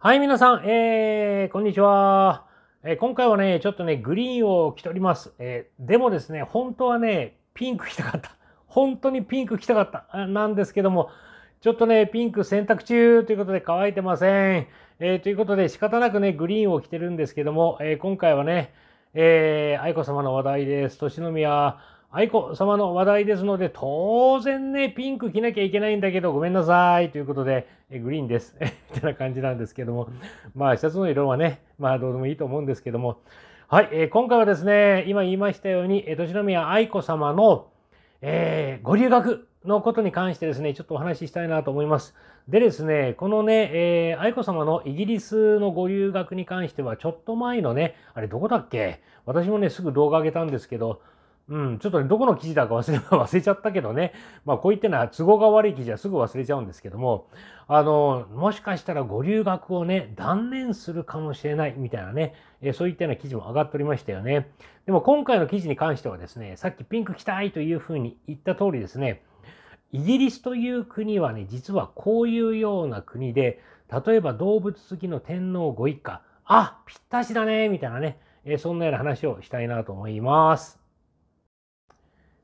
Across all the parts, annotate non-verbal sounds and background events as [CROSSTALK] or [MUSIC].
はい、皆さん、えー、こんにちは。えー、今回はね、ちょっとね、グリーンを着ております。えー、でもですね、本当はね、ピンク着たかった。本当にピンク着たかった。なんですけども、ちょっとね、ピンク洗濯中ということで乾いてません。えー、ということで仕方なくね、グリーンを着てるんですけども、え今回はね、え愛子様の話題です。年宮愛子様の話題ですので、当然ね、ピンク着なきゃいけないんだけど、ごめんなさい。ということで、えグリーンです。[LAUGHS] みたいな感じなんですけども、まあ、一つの色はね、まあ、どうでもいいと思うんですけども、はい、えー、今回はですね、今言いましたように、えー、年宮愛子様の、えー、ご留学のことに関してですね、ちょっとお話ししたいなと思います。でですね、このね、えー、愛子様のイギリスのご留学に関しては、ちょっと前のね、あれどこだっけ私もね、すぐ動画上げたんですけど、うん、ちょっとね、どこの記事だか忘れ [LAUGHS] 忘れちゃったけどね、まあ、こういったのは都合が悪い記事はすぐ忘れちゃうんですけども、あの、もしかしたらご留学をね、断念するかもしれないみたいなね、えそういったような記事も上がっておりましたよね。でも今回の記事に関してはですね、さっきピンク着たいというふうに言った通りですね、イギリスという国はね、実はこういうような国で、例えば動物好きの天皇ご一家、あ、ぴったしだね、みたいなね、えそんなような話をしたいなと思います。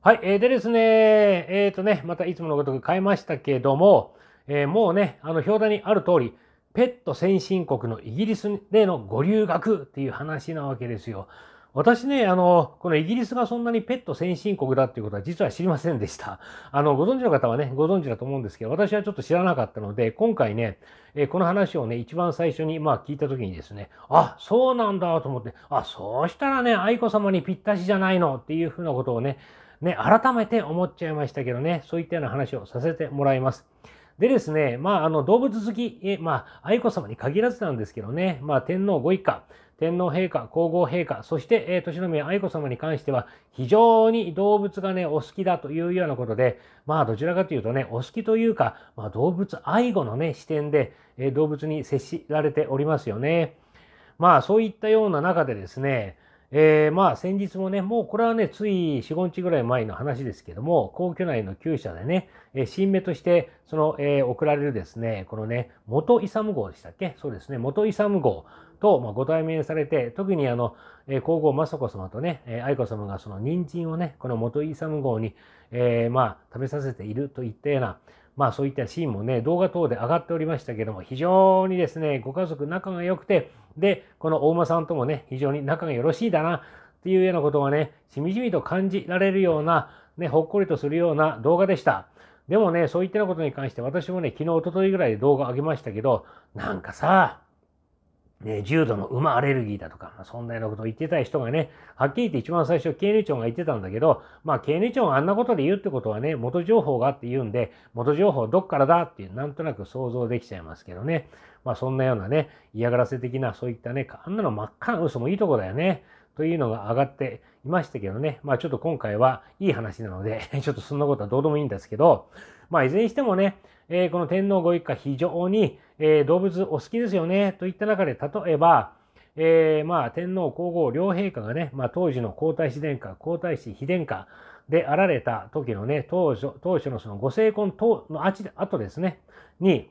はい、えー、でですね、えっ、ー、とね、またいつものごとく変えましたけども、えー、もうね、あの表題にある通り、ペット先進国のイギリスでのご留学っていう話なわけですよ。私ね、あの、このイギリスがそんなにペット先進国だっていうことは実は知りませんでした。あの、ご存知の方はね、ご存知だと思うんですけど、私はちょっと知らなかったので、今回ね、えこの話をね、一番最初に、まあ聞いた時にですね、あ、そうなんだと思って、あ、そうしたらね、愛子様にぴったしじゃないのっていうふうなことをね、ね、改めて思っちゃいましたけどね、そういったような話をさせてもらいます。でですね、まあ、あの、動物好き、え、まあ、愛子様に限らずなんですけどね、まあ、天皇ご一家、天皇陛下、皇后陛下、そして、えー、年宮愛子様に関しては、非常に動物がね、お好きだというようなことで、まあ、どちらかというとね、お好きというか、まあ、動物愛護のね、視点で、えー、動物に接しられておりますよね。まあ、そういったような中でですね、えー、まあ先日もね、もうこれはね、つい4、5日ぐらい前の話ですけども、皇居内の厩舎でね、え新芽として、その、えー、送られるですね、このね、元勇号でしたっけそうですね、元勇号。と、まご対面されて、特にあの、え皇后雅子様とね、え愛子様がその人参をね、この元井勇号に、えー、まあ、食べさせているといったような、まあそういったシーンもね、動画等で上がっておりましたけども、非常にですね、ご家族仲が良くて、で、この大馬さんともね、非常に仲がよろしいだな、っていうようなことがね、しみじみと感じられるような、ね、ほっこりとするような動画でした。でもね、そういったようなことに関して私もね、昨日、おとといぐらいで動画上げましたけど、なんかさ、ね、重度の馬アレルギーだとか、まあ、そんなようなことを言ってた人がね、はっきり言って一番最初、経理庁が言ってたんだけど、まあ、経理庁があんなことで言うってことはね、元情報があって言うんで、元情報どっからだっていう、なんとなく想像できちゃいますけどね。まあ、そんなようなね、嫌がらせ的な、そういったね、あんなの真っ赤な嘘もいいとこだよね。というのが上がっていましたけどね。まあちょっと今回はいい話なので [LAUGHS] ちょっとそんなことはどうでもいいんですけど、まあいずれにしてもね、えー、この天皇ご一家非常にえー、動物お好きですよねといった中で、例えば、えー、まあ、天皇皇后両陛下がね、まあ、当時の皇太子殿下、皇太子妃殿下であられた時のね、当初当初のそのご成婚のあとですね、に、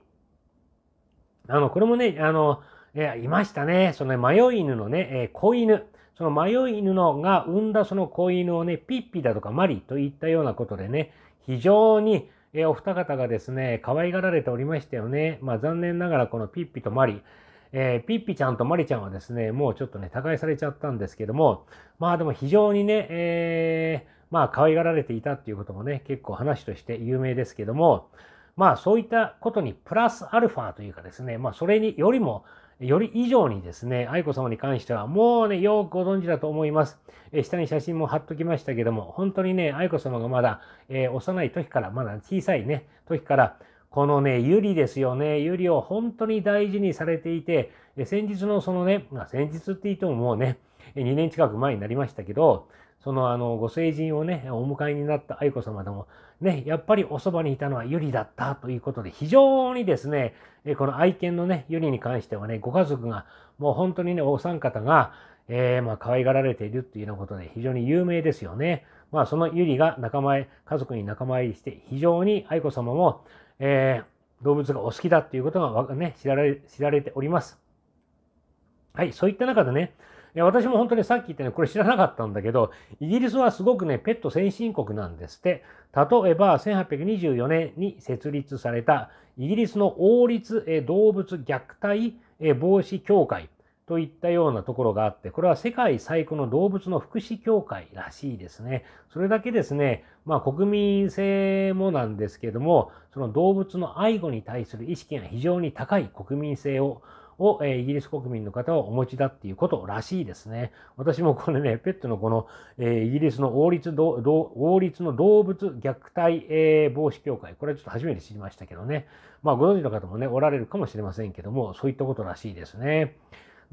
あの、これもね、あの、えいましたね。その、ね、迷い犬のね、えー、子犬。その迷い犬のが産んだその子犬をね、ピッピだとかマリといったようなことでね、非常に、えお二方がですね、可愛がられておりましたよね。まあ残念ながらこのピッピとマリ、えー、ピッピちゃんとマリちゃんはですね、もうちょっとね、他界されちゃったんですけども、まあでも非常にね、えー、まあ可愛がられていたっていうこともね、結構話として有名ですけども、まあそういったことにプラスアルファというかですね、まあそれによりも、より以上にですね、愛子様に関してはもうね、よくご存知だと思います。え下に写真も貼っときましたけども、本当にね、愛子様がまだ、えー、幼い時から、まだ小さいね、時から、このね、ゆりですよね。ゆりを本当に大事にされていて、先日のそのね、まあ、先日って言ってももうね、2年近く前になりましたけど、そのあのご成人をねお迎えになった愛子さまでもねやっぱりおそばにいたのはユリだったということで非常にですねこの愛犬のねユリに関してはねご家族がもう本当にねお三方がえー、まあ可愛がられているっていうようなことで非常に有名ですよね。まあそのユリが仲間へ家族に仲間入りして非常に愛子さまも、えー、動物がお好きだっていうことがね知られ知られております。はい、そういった中でね、いや、私も本当にさっき言ったね、これ知らなかったんだけど、イギリスはすごくね、ペット先進国なんですって。例えば、1824年に設立された、イギリスの王立動物虐待防止協会。といったようなところがあって、これは世界最古の動物の福祉協会らしいですね。それだけですね、まあ国民性もなんですけども、その動物の愛護に対する意識が非常に高い国民性をを、えイギリス国民の方はお持ちだっていうことらしいですね。私もこれね、ペットのこの、えイギリスの王立王立の動物虐待、え防止協会、これはちょっと初めて知りましたけどね。まあご存知の方もね、おられるかもしれませんけども、そういったことらしいですね。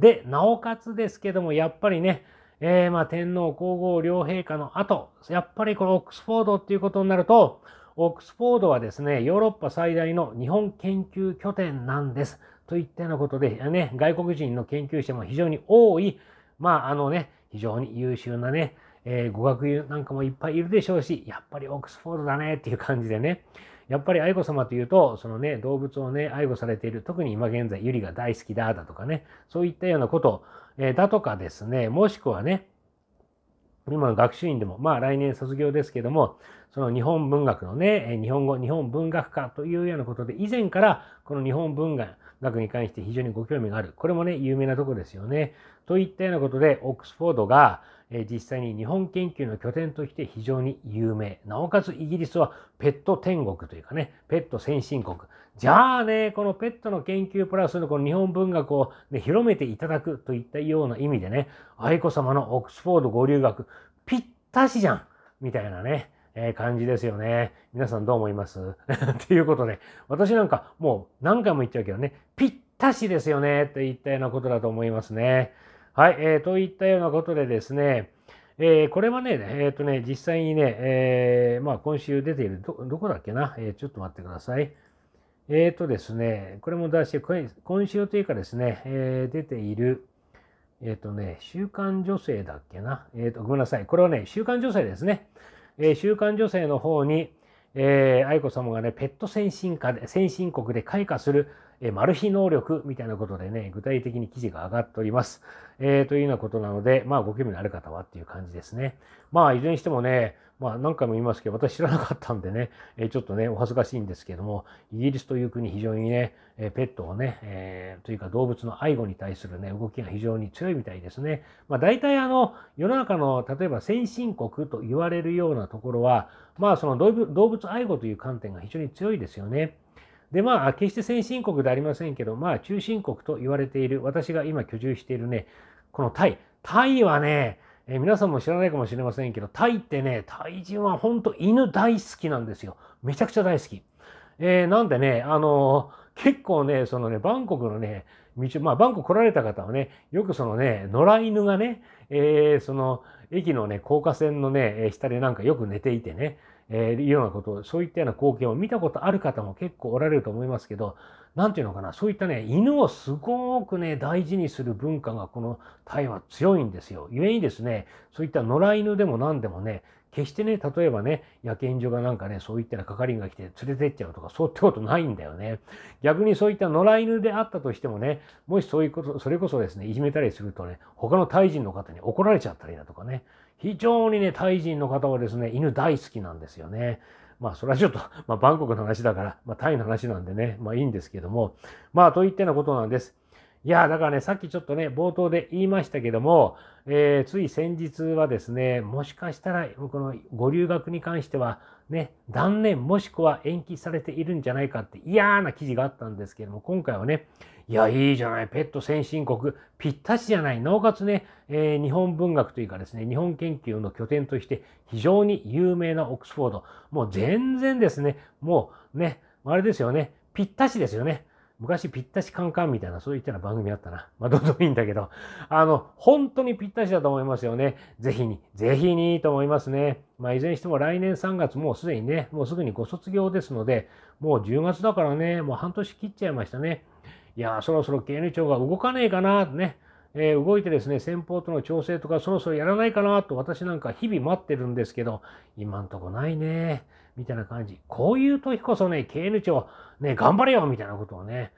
で、なおかつですけども、やっぱりね、えー、ま天皇皇后両陛下の後、やっぱりこのオックスフォードっていうことになると、オックスフォードはですね、ヨーロッパ最大の日本研究拠点なんです。といったようなことで、ね、外国人の研究者も非常に多い、まああのね、非常に優秀なね、えー、語学なんかもいっぱいいるでしょうし、やっぱりオックスフォードだねっていう感じでね、やっぱり愛子さまというと、そのね、動物をね、愛護されている、特に今現在、ゆりが大好きだ、だとかね、そういったようなこと、えー、だとかですね、もしくはね、今の学習院でも、まあ来年卒業ですけども、その日本文学のね、日本語、日本文学科というようなことで、以前からこの日本文学に関して非常にご興味がある。これもね、有名なとこですよね。といったようなことで、オックスフォードが、え実際に日本研究の拠点として非常に有名。なおかつイギリスはペット天国というかね、ペット先進国。じゃあね、このペットの研究プラスのこの日本文学を、ね、広めていただくといったような意味でね、愛子さまのオックスフォードご留学、ぴったしじゃんみたいなね。えー、感じですよね。皆さんどう思います [LAUGHS] ということで、私なんかもう何回も言っちゃうけどね、ぴったしですよねといったようなことだと思いますね。はい、えー、といったようなことでですね、えー、これはね、えっ、ー、とね、実際にね、えー、まあ今週出ているど、どこだっけな、えちょっと待ってください。えっ、とですね、これも出して、今週というかですね、え出ている、えっ、とね、週刊女性だっけな、えっ、と、ごめんなさい、これはね、週刊女性ですね。え週刊女性の方に、え愛子さまがね、ペット先進化で、先進国で開花するえマル秘能力みたいなことでね、具体的に記事が上がっております。えー、というようなことなので、まあ、ご興味のある方はっていう感じですね。まあ、いずれにしてもね、まあ、何回も言いますけど、私知らなかったんでね、えちょっとね、お恥ずかしいんですけども、イギリスという国、非常にね、えペットをね、えー、というか動物の愛護に対するね、動きが非常に強いみたいですね。まあ、大体あの、世の中の、例えば先進国と言われるようなところは、まあ、その動物愛護という観点が非常に強いですよね。でまあ決して先進国でありませんけどまあ中心国と言われている私が今居住しているねこのタイタイはねえ皆さんも知らないかもしれませんけどタイってねタイ人はほんと犬大好きなんですよめちゃくちゃ大好き。えー、なんでねあのー、結構ねそのねバンコクのね道、まあ、バンコク来られた方はね、よくそのね、野良犬がね、えー、その、駅のね、高架線のね、下でなんかよく寝ていてね、えー、いうようなことを、そういったような光景を見たことある方も結構おられると思いますけど、何て言うのかな、そういったね、犬をすごくね、大事にする文化がこのタイは強いんですよ。故にですね、そういった野良犬でも何でもね、決してね、例えばね、野犬所がなんかね、そういったら係員が来て連れてっちゃうとか、そうってことないんだよね。逆にそういった野良犬であったとしてもね、もしそういうこと、それこそですね、いじめたりするとね、他のタイ人の方に怒られちゃったりだとかね、非常にね、タイ人の方はですね、犬大好きなんですよね。まあ、それはちょっと、まあ、バンコクの話だから、まあ、タイの話なんでね、まあ、いいんですけども、まあ、といったようなことなんです。いや、だからね、さっきちょっとね、冒頭で言いましたけども、えー、つい先日はですね、もしかしたら、このご留学に関しては、ね、断念もしくは延期されているんじゃないかって嫌な記事があったんですけども、今回はね、いや、いいじゃない、ペット先進国、ぴったしじゃない、なおかつね、えー、日本文学というかですね、日本研究の拠点として非常に有名なオックスフォード、もう全然ですね、もうね、あれですよね、ぴったしですよね。昔ぴったしカンカンみたいな、そういったような番組あったな。まあ、どうでもいいんだけど、あの、本当にぴったしだと思いますよね。ぜひに、ぜひにと思いますね。まあ、いずれにしても来年3月、もうすでにね、もうすぐにご卒業ですので、もう10月だからね、もう半年切っちゃいましたね。いや、そろそろ経理庁が動かねえかな、ね。えー、動いてですね、先方との調整とかそろそろやらないかなと私なんか日々待ってるんですけど、今んとこないね、みたいな感じ。こういう時こそね、営の長、ね、頑張れよみたいなことをね、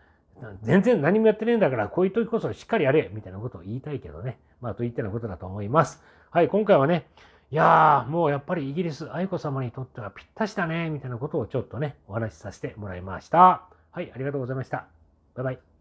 全然何もやってねえんだから、こういう時こそしっかりやれみたいなことを言いたいけどね。まあ、といったようなことだと思います。はい、今回はね、いやー、もうやっぱりイギリス、愛子様にとってはぴったしだね、みたいなことをちょっとね、お話しさせてもらいました。はい、ありがとうございました。バイバイ。